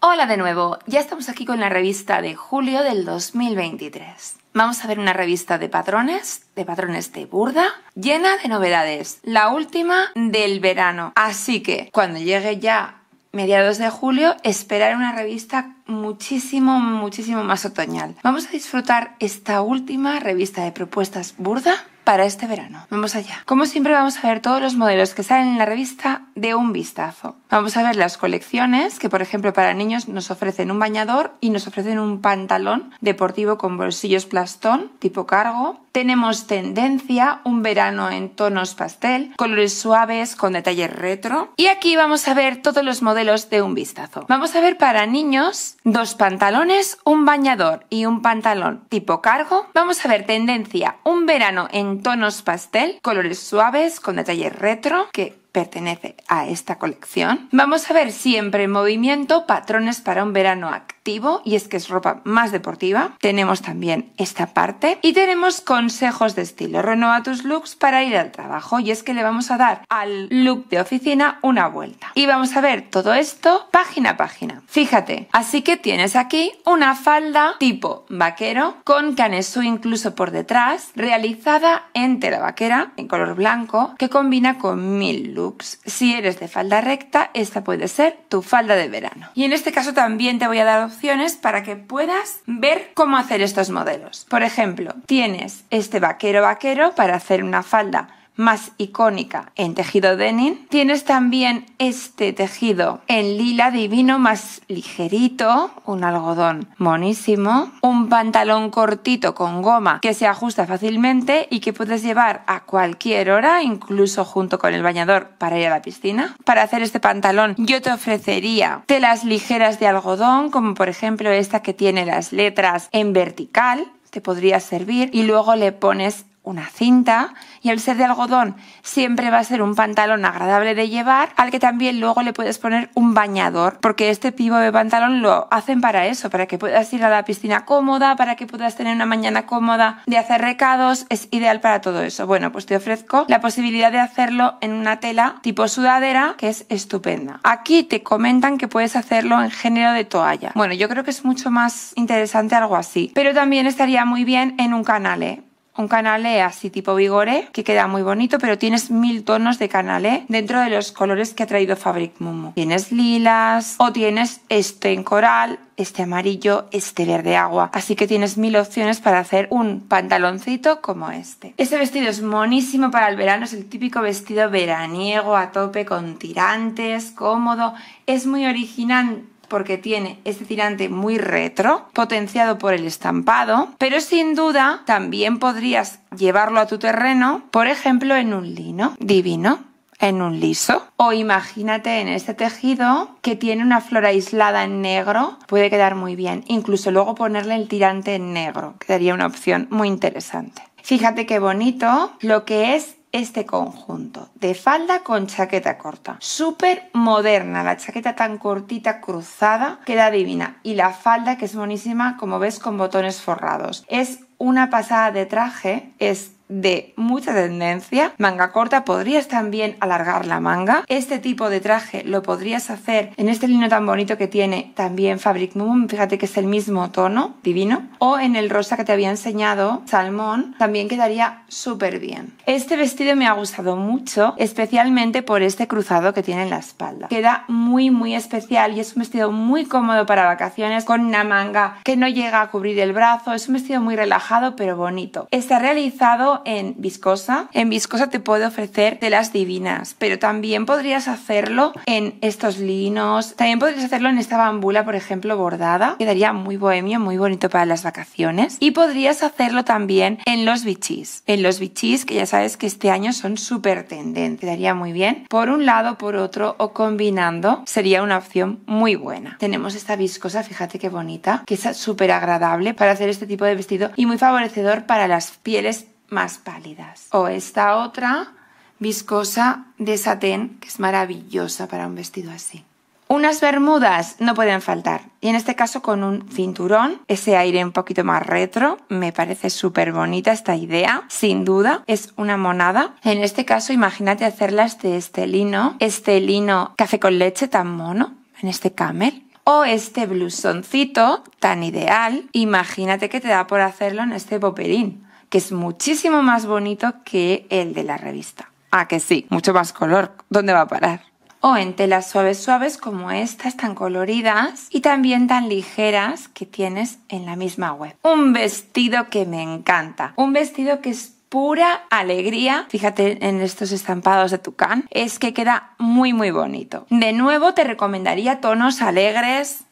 Hola de nuevo, ya estamos aquí con la revista de julio del 2023. Vamos a ver una revista de patrones, de patrones de burda, llena de novedades, la última del verano. Así que cuando llegue ya mediados de julio, esperar una revista muchísimo, muchísimo más otoñal. Vamos a disfrutar esta última revista de propuestas burda para este verano. Vamos allá. Como siempre vamos a ver todos los modelos que salen en la revista de un vistazo. Vamos a ver las colecciones que por ejemplo para niños nos ofrecen un bañador y nos ofrecen un pantalón deportivo con bolsillos plastón tipo cargo. Tenemos tendencia, un verano en tonos pastel, colores suaves con detalles retro. Y aquí vamos a ver todos los modelos de un vistazo. Vamos a ver para niños dos pantalones, un bañador y un pantalón tipo cargo. Vamos a ver tendencia, un verano en tonos pastel, colores suaves, con detalles retro, que pertenece a esta colección. Vamos a ver siempre en movimiento patrones para un verano activo y es que es ropa más deportiva. Tenemos también esta parte y tenemos consejos de estilo. Renova tus looks para ir al trabajo y es que le vamos a dar al look de oficina una vuelta. Y vamos a ver todo esto página a página. Fíjate, así que tienes aquí una falda tipo vaquero con canesú incluso por detrás realizada en tela vaquera en color blanco que combina con mil looks si eres de falda recta, esta puede ser tu falda de verano. Y en este caso también te voy a dar opciones para que puedas ver cómo hacer estos modelos. Por ejemplo, tienes este vaquero vaquero para hacer una falda más icónica en tejido denim. Tienes también este tejido en lila divino más ligerito, un algodón monísimo, un pantalón cortito con goma que se ajusta fácilmente y que puedes llevar a cualquier hora, incluso junto con el bañador para ir a la piscina. Para hacer este pantalón yo te ofrecería telas ligeras de algodón, como por ejemplo esta que tiene las letras en vertical, te podría servir y luego le pones una cinta y al ser de algodón siempre va a ser un pantalón agradable de llevar al que también luego le puedes poner un bañador porque este pivo de pantalón lo hacen para eso, para que puedas ir a la piscina cómoda, para que puedas tener una mañana cómoda de hacer recados, es ideal para todo eso. Bueno, pues te ofrezco la posibilidad de hacerlo en una tela tipo sudadera que es estupenda. Aquí te comentan que puedes hacerlo en género de toalla. Bueno, yo creo que es mucho más interesante algo así, pero también estaría muy bien en un canale un canalé e así tipo vigore, que queda muy bonito, pero tienes mil tonos de canalé e dentro de los colores que ha traído Fabric Mumu. Tienes lilas o tienes este en coral, este amarillo, este verde agua. Así que tienes mil opciones para hacer un pantaloncito como este. Este vestido es monísimo para el verano, es el típico vestido veraniego a tope con tirantes, cómodo, es muy original porque tiene este tirante muy retro, potenciado por el estampado, pero sin duda también podrías llevarlo a tu terreno, por ejemplo, en un lino divino en un liso. O imagínate en este tejido que tiene una flor aislada en negro, puede quedar muy bien. Incluso luego ponerle el tirante en negro, quedaría una opción muy interesante. Fíjate qué bonito lo que es este conjunto de falda con chaqueta corta. Súper moderna, la chaqueta tan cortita cruzada queda divina y la falda que es buenísima como ves con botones forrados. Es una pasada de traje, es de mucha tendencia. Manga corta, podrías también alargar la manga. Este tipo de traje lo podrías hacer en este lino tan bonito que tiene también Fabric Moon, fíjate que es el mismo tono, divino. O en el rosa que te había enseñado, salmón, también quedaría súper bien. Este vestido me ha gustado mucho, especialmente por este cruzado que tiene en la espalda. Queda muy muy especial y es un vestido muy cómodo para vacaciones con una manga que no llega a cubrir el brazo. Es un vestido muy relajado pero bonito. Está realizado en Viscosa. En Viscosa te puede ofrecer telas divinas, pero también podrías hacerlo en estos linos. También podrías hacerlo en esta bambula, por ejemplo, bordada. Quedaría muy bohemio, muy bonito para las vacaciones. Y podrías hacerlo también en los bichis. En los bichis, que ya sabes que este año son súper tendentes. Quedaría muy bien. Por un lado, por otro o combinando, sería una opción muy buena. Tenemos esta viscosa, fíjate qué bonita, que es súper agradable para hacer este tipo de vestido y muy favorecedor para las pieles más pálidas. O esta otra viscosa de satén, que es maravillosa para un vestido así. Unas bermudas no pueden faltar. Y en este caso con un cinturón, ese aire un poquito más retro, me parece súper bonita esta idea. Sin duda, es una monada. En este caso, imagínate hacerlas de este lino, este lino café con leche tan mono, en este camel. O este blusoncito tan ideal, imagínate que te da por hacerlo en este boperín que es muchísimo más bonito que el de la revista. Ah, que sí, mucho más color. ¿Dónde va a parar? O en telas suaves suaves como estas tan coloridas y también tan ligeras que tienes en la misma web. Un vestido que me encanta, un vestido que es pura alegría. Fíjate en estos estampados de Tucán, es que queda muy muy bonito. De nuevo te recomendaría tonos alegres,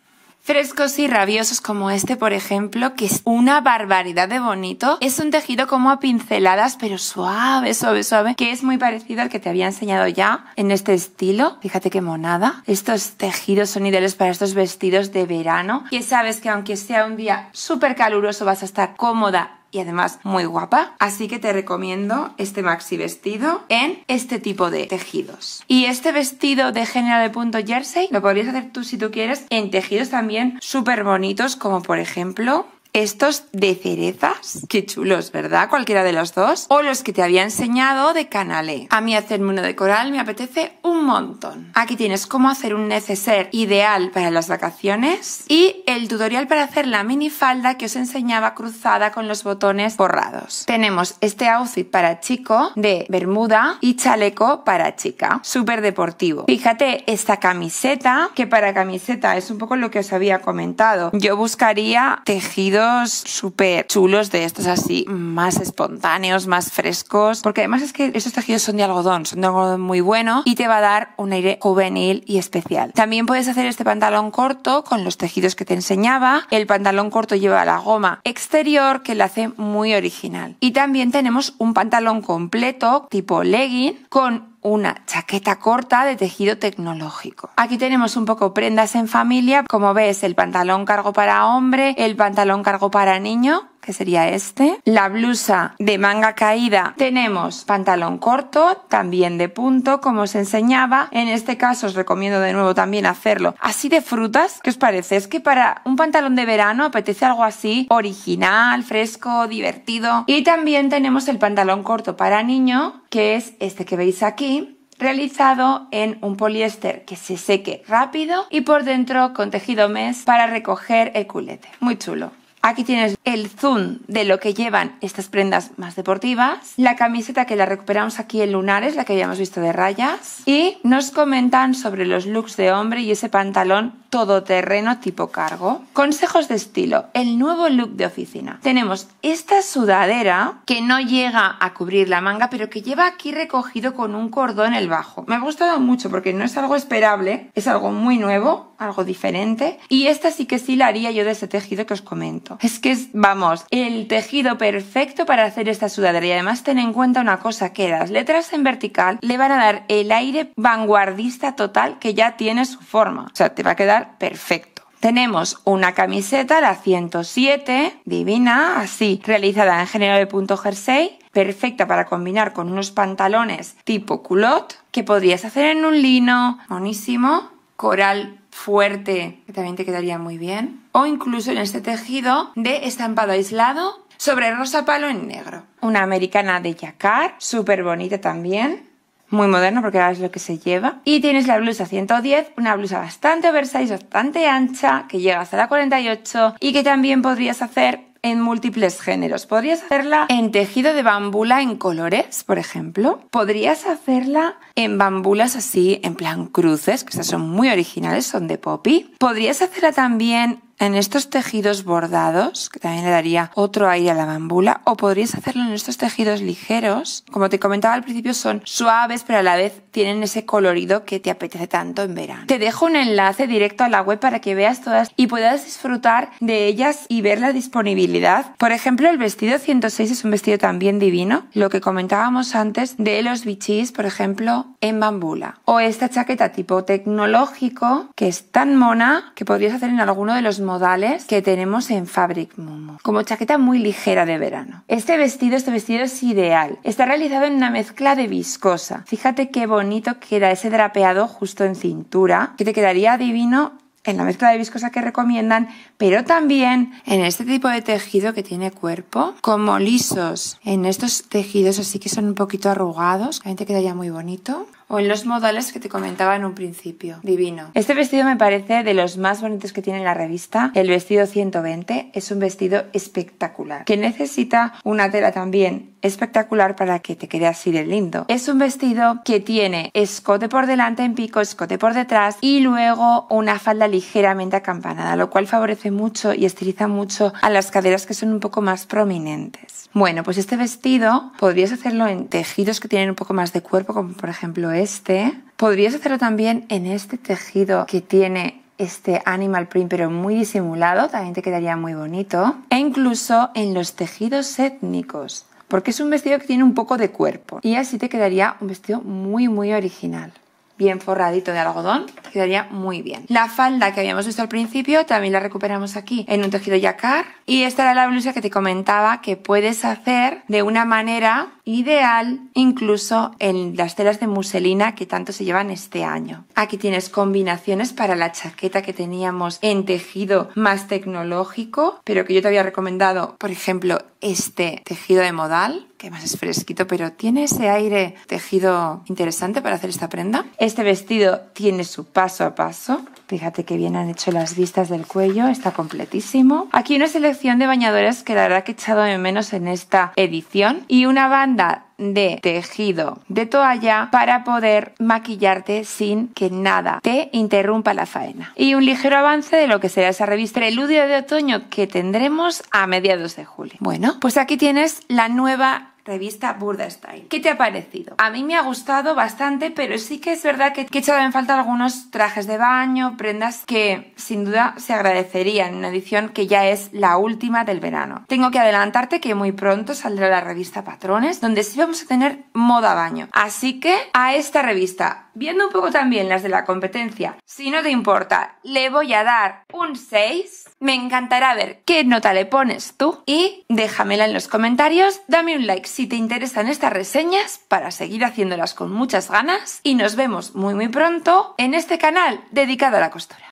frescos y rabiosos como este, por ejemplo, que es una barbaridad de bonito. Es un tejido como a pinceladas, pero suave, suave, suave, que es muy parecido al que te había enseñado ya en este estilo. Fíjate qué monada. Estos tejidos son ideales para estos vestidos de verano, que sabes que aunque sea un día súper caluroso vas a estar cómoda y además muy guapa. Así que te recomiendo este maxi vestido en este tipo de tejidos. Y este vestido de General de punto jersey lo podrías hacer tú si tú quieres en tejidos también súper bonitos como por ejemplo estos de cerezas, que chulos, ¿verdad? Cualquiera de los dos. O los que te había enseñado de canale A mí hacerme uno de coral me apetece un montón. Aquí tienes cómo hacer un neceser ideal para las vacaciones y el tutorial para hacer la mini falda que os enseñaba cruzada con los botones borrados. Tenemos este outfit para chico de bermuda y chaleco para chica. Súper deportivo. Fíjate esta camiseta, que para camiseta es un poco lo que os había comentado. Yo buscaría tejido super súper chulos de estos así, más espontáneos, más frescos, porque además es que estos tejidos son de algodón, son de algodón muy bueno y te va a dar un aire juvenil y especial. También puedes hacer este pantalón corto con los tejidos que te enseñaba. El pantalón corto lleva la goma exterior que la hace muy original. Y también tenemos un pantalón completo tipo legging con una chaqueta corta de tejido tecnológico. Aquí tenemos un poco prendas en familia, como ves el pantalón cargo para hombre, el pantalón cargo para niño, que sería este. La blusa de manga caída tenemos pantalón corto, también de punto, como os enseñaba. En este caso os recomiendo de nuevo también hacerlo así de frutas. ¿Qué os parece? Es que para un pantalón de verano apetece algo así original, fresco, divertido. Y también tenemos el pantalón corto para niño, que es este que veis aquí realizado en un poliéster que se seque rápido y por dentro con tejido mes para recoger el culete. Muy chulo. Aquí tienes el zoom de lo que llevan estas prendas más deportivas. La camiseta que la recuperamos aquí en lunares, la que habíamos visto de rayas. Y nos comentan sobre los looks de hombre y ese pantalón todoterreno tipo cargo. Consejos de estilo. El nuevo look de oficina. Tenemos esta sudadera que no llega a cubrir la manga, pero que lleva aquí recogido con un cordón el bajo. Me ha gustado mucho porque no es algo esperable, es algo muy nuevo algo diferente. Y esta sí que sí la haría yo de ese tejido que os comento. Es que es, vamos, el tejido perfecto para hacer esta sudadera. Y además ten en cuenta una cosa, que las letras en vertical le van a dar el aire vanguardista total que ya tiene su forma. O sea, te va a quedar perfecto. Tenemos una camiseta, la 107, divina, así, realizada en género de punto jersey, perfecta para combinar con unos pantalones tipo culotte que podrías hacer en un lino, bonísimo coral fuerte, que también te quedaría muy bien. O incluso en este tejido de estampado aislado sobre rosa palo en negro. Una americana de jacar, súper bonita también muy moderno porque ahora es lo que se lleva. Y tienes la blusa 110, una blusa bastante oversize, bastante ancha, que llega hasta la 48 y que también podrías hacer en múltiples géneros. Podrías hacerla en tejido de bambula en colores, por ejemplo. Podrías hacerla en bambulas así, en plan cruces, que esas son muy originales, son de Poppy. Podrías hacerla también en estos tejidos bordados, que también le daría otro aire a la bambula, o podrías hacerlo en estos tejidos ligeros. Como te comentaba al principio, son suaves, pero a la vez tienen ese colorido que te apetece tanto en verano. Te dejo un enlace directo a la web para que veas todas y puedas disfrutar de ellas y ver la disponibilidad. Por ejemplo, el vestido 106 es un vestido también divino, lo que comentábamos antes de los bichis, por ejemplo, en bambula. O esta chaqueta tipo tecnológico, que es tan mona que podrías hacer en alguno de los modales que tenemos en Fabric Momo, como chaqueta muy ligera de verano. Este vestido, este vestido es ideal. Está realizado en una mezcla de viscosa. Fíjate qué bonito queda ese drapeado justo en cintura, que te quedaría divino en la mezcla de viscosa que recomiendan, pero también en este tipo de tejido que tiene cuerpo, como lisos, en estos tejidos así que son un poquito arrugados, también te quedaría muy bonito o en los modales que te comentaba en un principio. Divino. Este vestido me parece de los más bonitos que tiene la revista. El vestido 120 es un vestido espectacular que necesita una tela también espectacular para que te quede así de lindo. Es un vestido que tiene escote por delante en pico, escote por detrás y luego una falda ligeramente acampanada, lo cual favorece mucho y estiliza mucho a las caderas que son un poco más prominentes. Bueno, pues este vestido podrías hacerlo en tejidos que tienen un poco más de cuerpo, como por ejemplo este. Podrías hacerlo también en este tejido que tiene este animal print pero muy disimulado, también te quedaría muy bonito. E incluso en los tejidos étnicos, porque es un vestido que tiene un poco de cuerpo y así te quedaría un vestido muy muy original bien forradito de algodón, quedaría muy bien. La falda que habíamos visto al principio también la recuperamos aquí en un tejido yacar y esta era la blusa que te comentaba que puedes hacer de una manera ideal incluso en las telas de muselina que tanto se llevan este año. Aquí tienes combinaciones para la chaqueta que teníamos en tejido más tecnológico, pero que yo te había recomendado, por ejemplo, este tejido de modal, que más es fresquito, pero tiene ese aire tejido interesante para hacer esta prenda. Este vestido tiene su paso a paso. Fíjate que bien han hecho las vistas del cuello, está completísimo. Aquí una selección de bañadores que la verdad que he echado de menos en esta edición. Y una banda de tejido de toalla para poder maquillarte sin que nada te interrumpa la faena. Y un ligero avance de lo que será esa revista Eludio de Otoño que tendremos a mediados de julio. Bueno, pues aquí tienes la nueva revista Style ¿Qué te ha parecido? A mí me ha gustado bastante, pero sí que es verdad que, he echado en falta algunos trajes de baño, prendas que sin duda se agradecerían en una edición que ya es la última del verano. Tengo que adelantarte que muy pronto saldrá la revista Patrones, donde sí vamos a tener moda baño. Así que a esta revista, viendo un poco también las de la competencia, si no te importa, le voy a dar un 6. Me encantará ver qué nota le pones tú y déjamela en los comentarios, dame un like si te interesan estas reseñas para seguir haciéndolas con muchas ganas y nos vemos muy muy pronto en este canal dedicado a la costura.